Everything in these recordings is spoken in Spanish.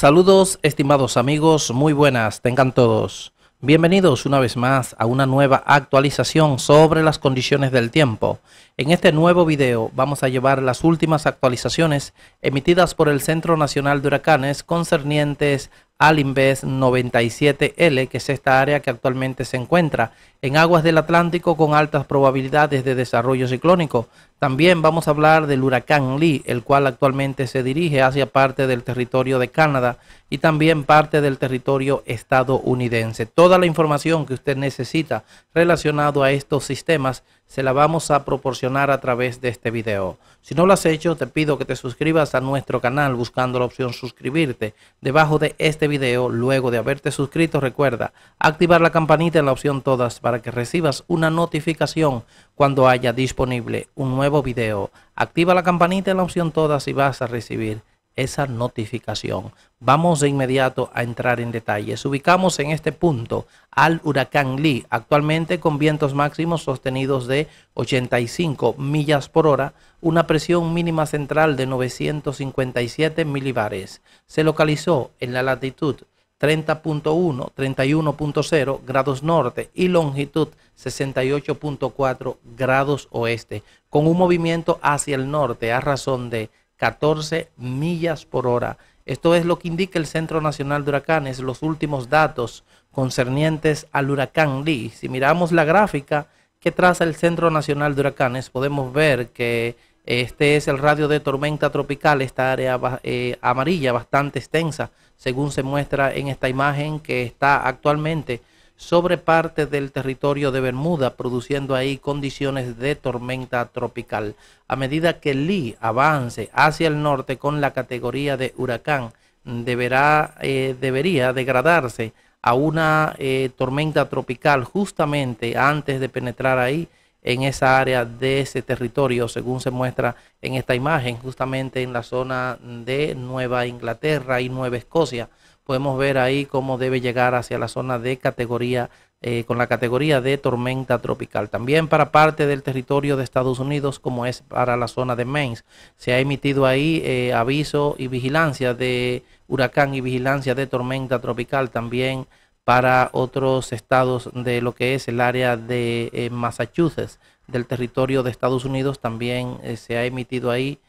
Saludos estimados amigos, muy buenas, tengan todos. Bienvenidos una vez más a una nueva actualización sobre las condiciones del tiempo. En este nuevo video vamos a llevar las últimas actualizaciones emitidas por el Centro Nacional de Huracanes concernientes Alinvest 97L, que es esta área que actualmente se encuentra en aguas del Atlántico con altas probabilidades de desarrollo ciclónico. También vamos a hablar del huracán Lee, el cual actualmente se dirige hacia parte del territorio de Canadá y también parte del territorio estadounidense. Toda la información que usted necesita relacionado a estos sistemas se la vamos a proporcionar a través de este video. Si no lo has hecho, te pido que te suscribas a nuestro canal buscando la opción suscribirte debajo de este video. Luego de haberte suscrito, recuerda activar la campanita en la opción todas para que recibas una notificación cuando haya disponible un nuevo video. Activa la campanita en la opción todas y vas a recibir esa notificación. Vamos de inmediato a entrar en detalles. Ubicamos en este punto al huracán Lee, actualmente con vientos máximos sostenidos de 85 millas por hora, una presión mínima central de 957 milibares. Se localizó en la latitud 30.1, 31.0 grados norte y longitud 68.4 grados oeste, con un movimiento hacia el norte a razón de 14 millas por hora. Esto es lo que indica el Centro Nacional de Huracanes, los últimos datos concernientes al huracán Lee. Si miramos la gráfica que traza el Centro Nacional de Huracanes, podemos ver que eh, este es el radio de tormenta tropical, esta área eh, amarilla bastante extensa, según se muestra en esta imagen que está actualmente sobre parte del territorio de Bermuda, produciendo ahí condiciones de tormenta tropical. A medida que Lee avance hacia el norte con la categoría de huracán, deberá, eh, debería degradarse a una eh, tormenta tropical justamente antes de penetrar ahí en esa área de ese territorio, según se muestra en esta imagen, justamente en la zona de Nueva Inglaterra y Nueva Escocia podemos ver ahí cómo debe llegar hacia la zona de categoría, eh, con la categoría de tormenta tropical. También para parte del territorio de Estados Unidos, como es para la zona de Maine, se ha emitido ahí eh, aviso y vigilancia de huracán y vigilancia de tormenta tropical. También para otros estados de lo que es el área de eh, Massachusetts, del territorio de Estados Unidos, también se ha emitido ahí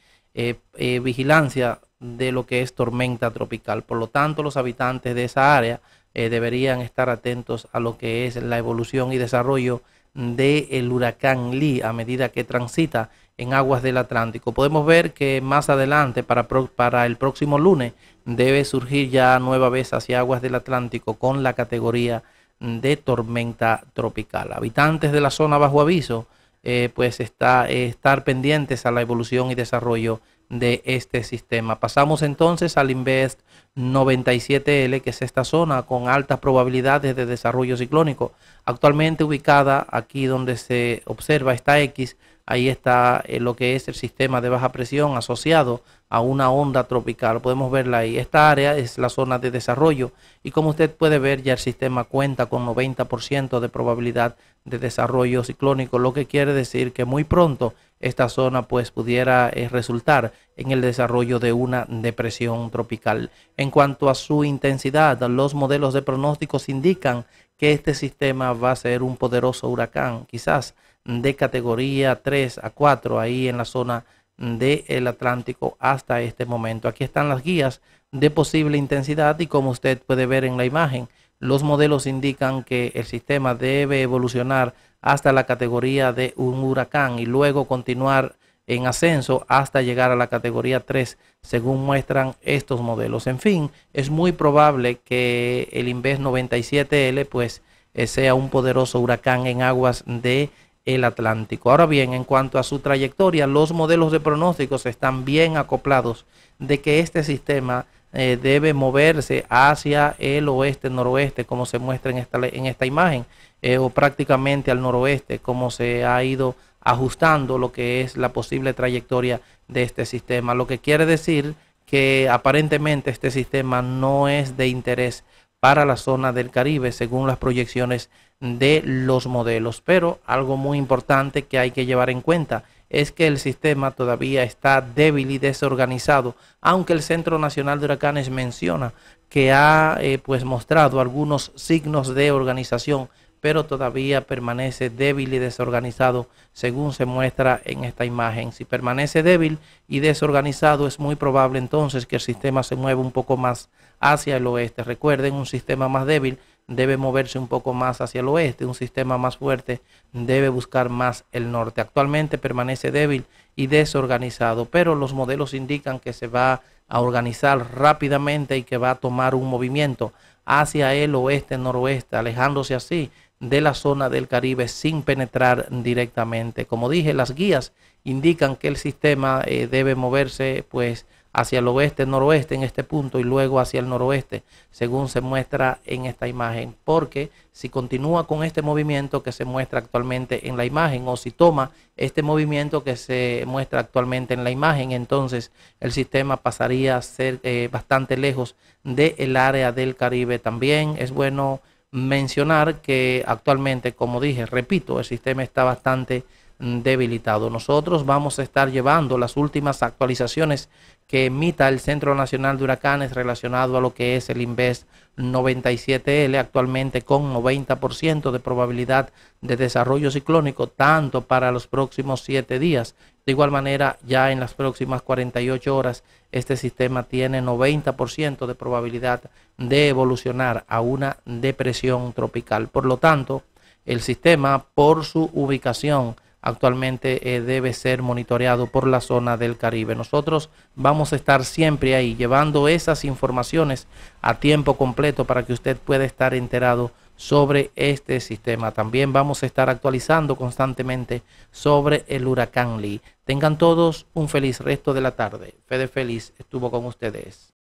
vigilancia de lo que es tormenta tropical. Por lo tanto, los habitantes de esa área eh, deberían estar atentos a lo que es la evolución y desarrollo del huracán Lee a medida que transita en aguas del Atlántico. Podemos ver que más adelante, para, para el próximo lunes, debe surgir ya nueva vez hacia aguas del Atlántico con la categoría de tormenta tropical. Habitantes de la zona bajo aviso, eh, pues está, eh, estar pendientes a la evolución y desarrollo de este sistema. Pasamos entonces al Invest 97L, que es esta zona con altas probabilidades de desarrollo ciclónico. Actualmente ubicada aquí donde se observa esta X, Ahí está eh, lo que es el sistema de baja presión asociado a una onda tropical. Podemos verla ahí. Esta área es la zona de desarrollo y como usted puede ver ya el sistema cuenta con 90% de probabilidad de desarrollo ciclónico, lo que quiere decir que muy pronto esta zona pues pudiera eh, resultar en el desarrollo de una depresión tropical. En cuanto a su intensidad, los modelos de pronósticos indican que este sistema va a ser un poderoso huracán, quizás de categoría 3 a 4 ahí en la zona del Atlántico hasta este momento. Aquí están las guías de posible intensidad y como usted puede ver en la imagen, los modelos indican que el sistema debe evolucionar hasta la categoría de un huracán y luego continuar en ascenso hasta llegar a la categoría 3, según muestran estos modelos. En fin, es muy probable que el Inves 97L pues eh, sea un poderoso huracán en aguas de el Atlántico. Ahora bien, en cuanto a su trayectoria, los modelos de pronósticos están bien acoplados de que este sistema eh, debe moverse hacia el oeste-noroeste, como se muestra en esta, en esta imagen, eh, o prácticamente al noroeste, como se ha ido ajustando lo que es la posible trayectoria de este sistema, lo que quiere decir que aparentemente este sistema no es de interés para la zona del Caribe según las proyecciones de los modelos. Pero algo muy importante que hay que llevar en cuenta es que el sistema todavía está débil y desorganizado, aunque el Centro Nacional de Huracanes menciona que ha eh, pues mostrado algunos signos de organización pero todavía permanece débil y desorganizado, según se muestra en esta imagen. Si permanece débil y desorganizado, es muy probable entonces que el sistema se mueva un poco más hacia el oeste. Recuerden, un sistema más débil debe moverse un poco más hacia el oeste, un sistema más fuerte debe buscar más el norte. Actualmente permanece débil y desorganizado, pero los modelos indican que se va a organizar rápidamente y que va a tomar un movimiento hacia el oeste-noroeste, alejándose así de la zona del Caribe sin penetrar directamente. Como dije, las guías indican que el sistema eh, debe moverse pues hacia el oeste, noroeste en este punto y luego hacia el noroeste, según se muestra en esta imagen, porque si continúa con este movimiento que se muestra actualmente en la imagen o si toma este movimiento que se muestra actualmente en la imagen, entonces el sistema pasaría a ser eh, bastante lejos del el área del Caribe. También es bueno mencionar que actualmente, como dije, repito, el sistema está bastante debilitado. Nosotros vamos a estar llevando las últimas actualizaciones que emita el Centro Nacional de Huracanes relacionado a lo que es el INVES 97L, actualmente con 90% de probabilidad de desarrollo ciclónico, tanto para los próximos 7 días. De igual manera, ya en las próximas 48 horas, este sistema tiene 90% de probabilidad de evolucionar a una depresión tropical. Por lo tanto, el sistema, por su ubicación, actualmente eh, debe ser monitoreado por la zona del Caribe. Nosotros vamos a estar siempre ahí llevando esas informaciones a tiempo completo para que usted pueda estar enterado sobre este sistema. También vamos a estar actualizando constantemente sobre el huracán Lee. Tengan todos un feliz resto de la tarde. Fede Feliz estuvo con ustedes.